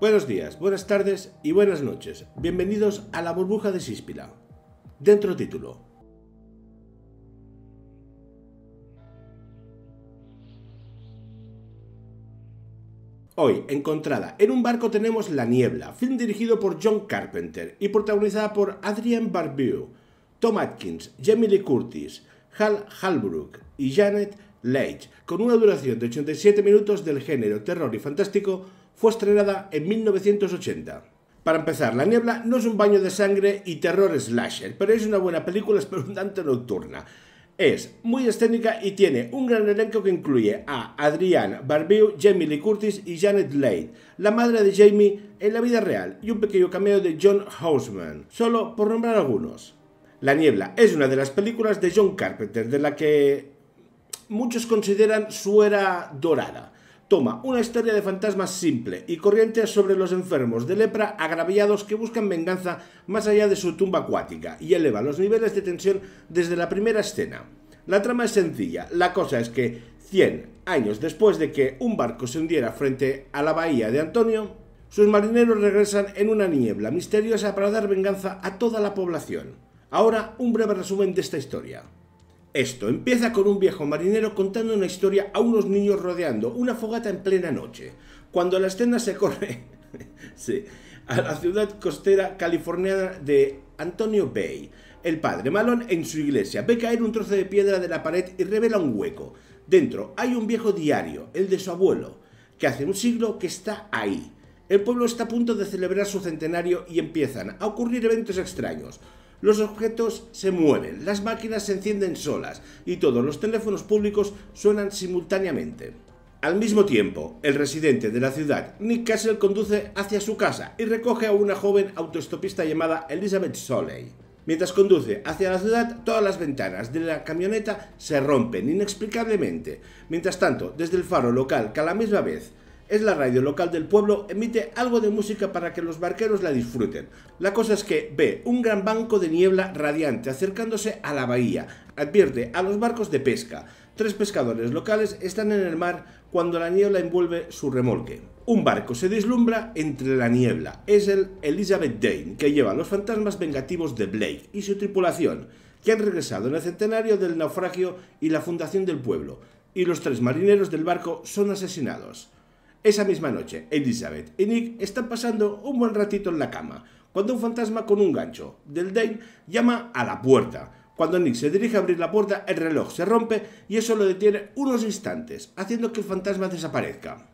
Buenos días, buenas tardes y buenas noches. Bienvenidos a la burbuja de Síspila. Dentro título. Hoy, encontrada en un barco tenemos La Niebla, film dirigido por John Carpenter y protagonizada por Adrian Barbeau, Tom Atkins, Jamie Lee Curtis, Hal Halbrook y Janet Leitch, con una duración de 87 minutos del género terror y fantástico fue estrenada en 1980. Para empezar, La Niebla no es un baño de sangre y terror slasher, pero es una buena película espeluznante nocturna. Es muy escénica y tiene un gran elenco que incluye a Adrienne Barbeau, Jamie Lee Curtis y Janet Leigh, la madre de Jamie en la vida real, y un pequeño cameo de John Houseman, solo por nombrar algunos. La Niebla es una de las películas de John Carpenter, de la que muchos consideran su era dorada. Toma, una historia de fantasmas simple y corriente sobre los enfermos de lepra agraviados que buscan venganza más allá de su tumba acuática y eleva los niveles de tensión desde la primera escena. La trama es sencilla, la cosa es que 100 años después de que un barco se hundiera frente a la bahía de Antonio, sus marineros regresan en una niebla misteriosa para dar venganza a toda la población. Ahora un breve resumen de esta historia esto. Empieza con un viejo marinero contando una historia a unos niños rodeando una fogata en plena noche. Cuando la escena se corre a la ciudad costera californiana de Antonio Bay, el padre Malone en su iglesia ve caer un trozo de piedra de la pared y revela un hueco. Dentro hay un viejo diario, el de su abuelo, que hace un siglo que está ahí. El pueblo está a punto de celebrar su centenario y empiezan a ocurrir eventos extraños. Los objetos se mueven, las máquinas se encienden solas y todos los teléfonos públicos suenan simultáneamente. Al mismo tiempo, el residente de la ciudad, Nick Castle, conduce hacia su casa y recoge a una joven autoestopista llamada Elizabeth Soley. Mientras conduce hacia la ciudad, todas las ventanas de la camioneta se rompen inexplicablemente. Mientras tanto, desde el faro local que a la misma vez es la radio local del pueblo, emite algo de música para que los barqueros la disfruten. La cosa es que ve un gran banco de niebla radiante acercándose a la bahía, advierte a los barcos de pesca. Tres pescadores locales están en el mar cuando la niebla envuelve su remolque. Un barco se deslumbra entre la niebla. Es el Elizabeth Dane, que lleva los fantasmas vengativos de Blake y su tripulación, que han regresado en el centenario del naufragio y la fundación del pueblo, y los tres marineros del barco son asesinados. Esa misma noche, Elizabeth y Nick están pasando un buen ratito en la cama, cuando un fantasma con un gancho del Dane llama a la puerta. Cuando Nick se dirige a abrir la puerta, el reloj se rompe y eso lo detiene unos instantes, haciendo que el fantasma desaparezca.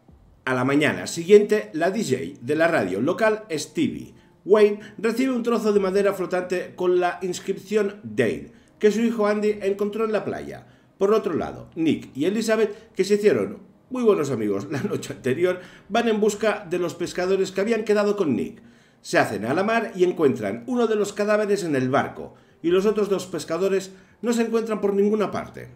A la mañana siguiente, la DJ de la radio local Stevie Wayne recibe un trozo de madera flotante con la inscripción Dane, que su hijo Andy encontró en la playa. Por otro lado, Nick y Elizabeth, que se hicieron muy buenos amigos la noche anterior, van en busca de los pescadores que habían quedado con Nick. Se hacen a la mar y encuentran uno de los cadáveres en el barco, y los otros dos pescadores no se encuentran por ninguna parte.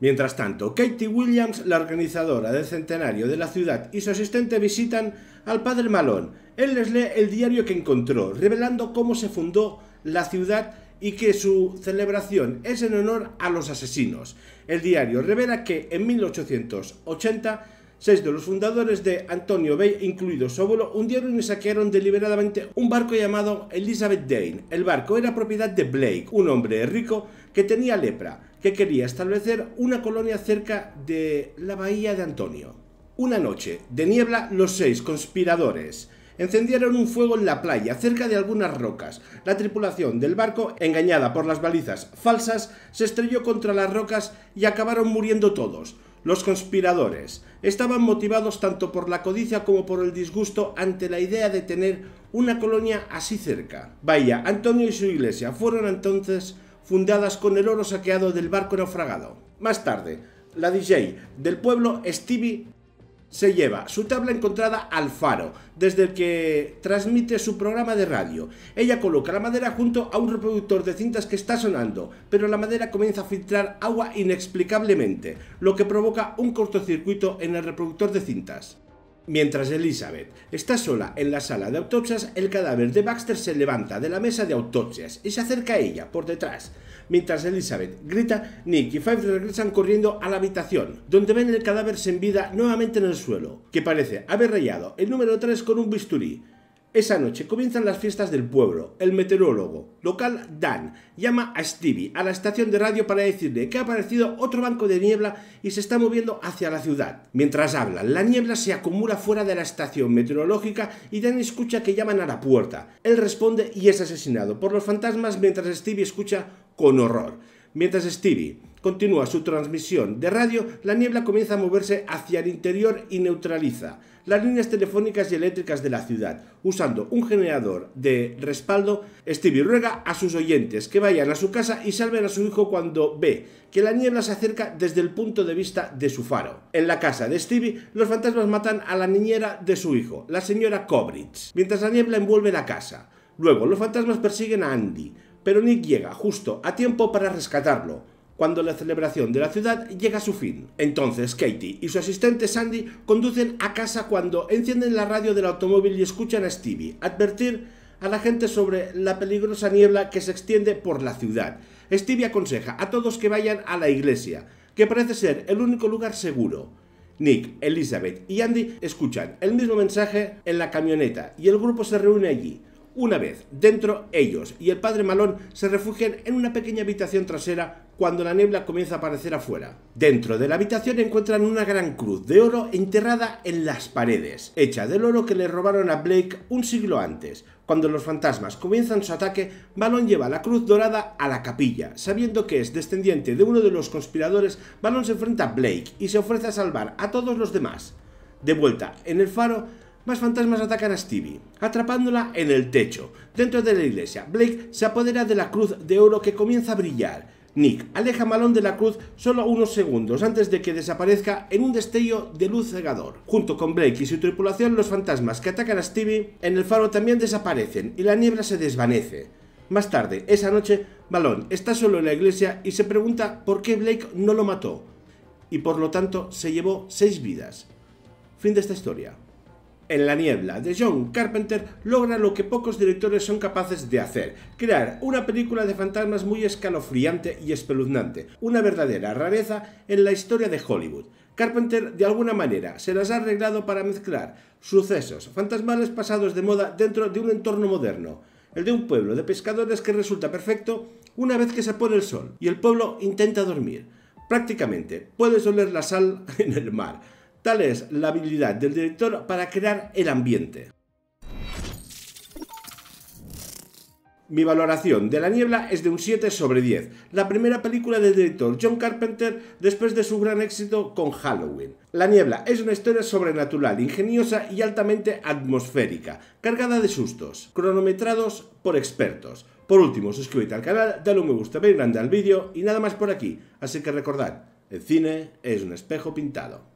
Mientras tanto, Katie Williams, la organizadora del centenario de la ciudad, y su asistente visitan al padre Malone. Él les lee el diario que encontró, revelando cómo se fundó la ciudad y que su celebración es en honor a los asesinos. El diario revela que en 1880 Seis de los fundadores de Antonio Bay, incluido su abuelo, hundieron y saquearon deliberadamente un barco llamado Elizabeth Dane. El barco era propiedad de Blake, un hombre rico que tenía lepra, que quería establecer una colonia cerca de la bahía de Antonio. Una noche de niebla, los seis conspiradores encendieron un fuego en la playa, cerca de algunas rocas. La tripulación del barco, engañada por las balizas falsas, se estrelló contra las rocas y acabaron muriendo todos. Los conspiradores estaban motivados tanto por la codicia como por el disgusto ante la idea de tener una colonia así cerca. Bahía, Antonio y su iglesia fueron entonces fundadas con el oro saqueado del barco naufragado. Más tarde, la DJ del pueblo Stevie se lleva su tabla encontrada al faro, desde el que transmite su programa de radio. Ella coloca la madera junto a un reproductor de cintas que está sonando, pero la madera comienza a filtrar agua inexplicablemente, lo que provoca un cortocircuito en el reproductor de cintas. Mientras Elizabeth está sola en la sala de autopsias, el cadáver de Baxter se levanta de la mesa de autopsias y se acerca a ella por detrás. Mientras Elizabeth grita, Nick y Five regresan corriendo a la habitación, donde ven el cadáver sin vida nuevamente en el suelo, que parece haber rayado el número 3 con un bisturí. Esa noche comienzan las fiestas del pueblo. El meteorólogo local Dan llama a Stevie a la estación de radio para decirle que ha aparecido otro banco de niebla y se está moviendo hacia la ciudad. Mientras hablan, la niebla se acumula fuera de la estación meteorológica y Dan escucha que llaman a la puerta. Él responde y es asesinado por los fantasmas mientras Stevie escucha con horror. Mientras Stevie continúa su transmisión de radio, la niebla comienza a moverse hacia el interior y neutraliza las líneas telefónicas y eléctricas de la ciudad, usando un generador de respaldo. Stevie ruega a sus oyentes que vayan a su casa y salven a su hijo cuando ve que la niebla se acerca desde el punto de vista de su faro. En la casa de Stevie, los fantasmas matan a la niñera de su hijo, la señora Cobridge, mientras la niebla envuelve la casa. Luego, los fantasmas persiguen a Andy, pero Nick llega justo a tiempo para rescatarlo cuando la celebración de la ciudad llega a su fin. Entonces Katie y su asistente Sandy conducen a casa cuando encienden la radio del automóvil y escuchan a Stevie advertir a la gente sobre la peligrosa niebla que se extiende por la ciudad. Stevie aconseja a todos que vayan a la iglesia, que parece ser el único lugar seguro. Nick, Elizabeth y Andy escuchan el mismo mensaje en la camioneta y el grupo se reúne allí. Una vez dentro, ellos y el padre Malón se refugian en una pequeña habitación trasera cuando la niebla comienza a aparecer afuera. Dentro de la habitación encuentran una gran cruz de oro enterrada en las paredes, hecha del oro que le robaron a Blake un siglo antes. Cuando los fantasmas comienzan su ataque, Malón lleva la cruz dorada a la capilla. Sabiendo que es descendiente de uno de los conspiradores, Malón se enfrenta a Blake y se ofrece a salvar a todos los demás. De vuelta en el faro, más fantasmas atacan a Stevie, atrapándola en el techo. Dentro de la iglesia, Blake se apodera de la cruz de oro que comienza a brillar. Nick aleja a de la cruz solo unos segundos antes de que desaparezca en un destello de luz cegador. Junto con Blake y su tripulación, los fantasmas que atacan a Stevie en el faro también desaparecen y la niebla se desvanece. Más tarde, esa noche, Malone está solo en la iglesia y se pregunta por qué Blake no lo mató y por lo tanto se llevó seis vidas. Fin de esta historia. En la niebla de John Carpenter logra lo que pocos directores son capaces de hacer, crear una película de fantasmas muy escalofriante y espeluznante, una verdadera rareza en la historia de Hollywood. Carpenter de alguna manera se las ha arreglado para mezclar sucesos fantasmales pasados de moda dentro de un entorno moderno, el de un pueblo de pescadores que resulta perfecto una vez que se pone el sol y el pueblo intenta dormir. Prácticamente puedes oler la sal en el mar Tal es la habilidad del director para crear el ambiente. Mi valoración de La Niebla es de un 7 sobre 10, la primera película del director John Carpenter después de su gran éxito con Halloween. La Niebla es una historia sobrenatural, ingeniosa y altamente atmosférica, cargada de sustos, cronometrados por expertos. Por último, suscríbete al canal, dale un me gusta bien grande al vídeo y nada más por aquí, así que recordad, el cine es un espejo pintado.